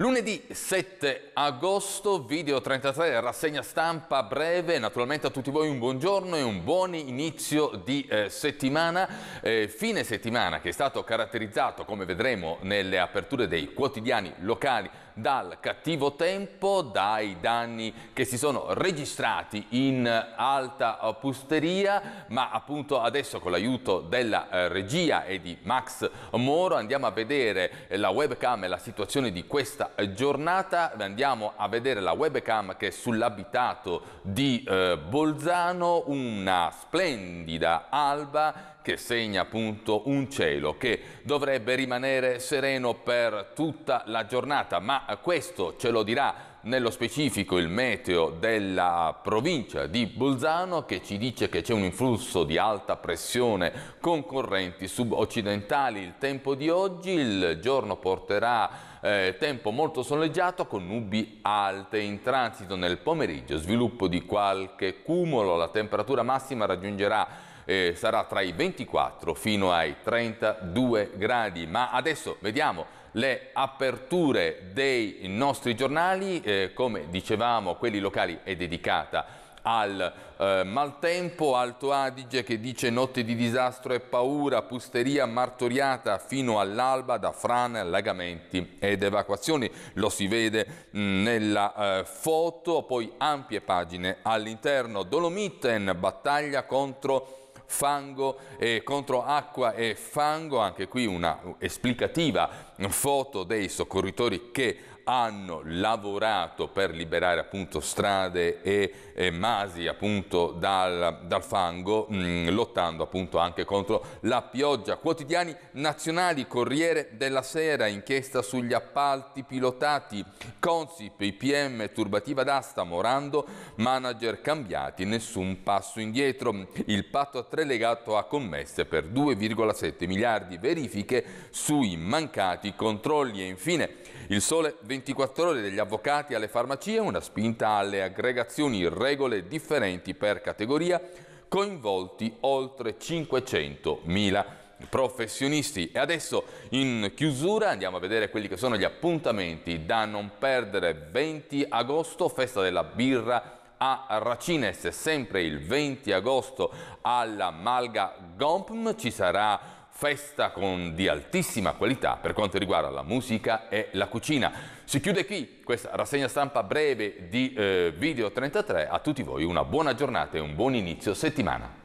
Lunedì 7 agosto, video 33, rassegna stampa breve, naturalmente a tutti voi un buongiorno e un buon inizio di eh, settimana, eh, fine settimana che è stato caratterizzato, come vedremo nelle aperture dei quotidiani locali, dal cattivo tempo, dai danni che si sono registrati in alta pusteria, ma appunto adesso con l'aiuto della eh, regia e di Max Moro andiamo a vedere la webcam e la situazione di questa giornata andiamo a vedere la webcam che è sull'abitato di eh, Bolzano, una splendida alba che segna appunto un cielo che dovrebbe rimanere sereno per tutta la giornata, ma questo ce lo dirà nello specifico il meteo della provincia di Bolzano che ci dice che c'è un influsso di alta pressione con correnti suboccidentali. Il tempo di oggi, il giorno porterà eh, tempo molto soleggiato con nubi alte in transito nel pomeriggio, sviluppo di qualche cumulo, la temperatura massima raggiungerà eh, sarà tra i 24 fino ai 32 gradi, ma adesso vediamo le aperture dei nostri giornali, eh, come dicevamo quelli locali è dedicata al eh, maltempo, Alto Adige che dice notte di disastro e paura, pusteria martoriata fino all'alba da frane, allagamenti ed evacuazioni, lo si vede mh, mm, nella eh, foto, poi ampie pagine all'interno, Dolomiten battaglia contro fango e contro acqua e fango, anche qui una esplicativa foto dei soccorritori che hanno lavorato per liberare appunto strade e, e masi appunto dal, dal fango, mh, mm, lottando appunto anche contro la pioggia. Quotidiani nazionali, Corriere della Sera, inchiesta sugli appalti pilotati, Consip, IPM, turbativa d'asta, Morando, manager cambiati, nessun passo indietro. Il patto a tre legato a commesse per 2,7 miliardi, verifiche sui mancati controlli e infine il sole 24 ore degli avvocati alle farmacie, una spinta alle aggregazioni regole differenti per categoria, coinvolti oltre 500.000 professionisti. E adesso in chiusura andiamo a vedere quelli che sono gli appuntamenti da non perdere 20 agosto, festa della birra a Racines, sempre il 20 agosto alla Malga Gompm ci sarà festa con di altissima qualità per quanto riguarda la musica e la cucina. Si chiude qui questa rassegna stampa breve di eh, Video 33. A tutti voi una buona giornata e un buon inizio settimana.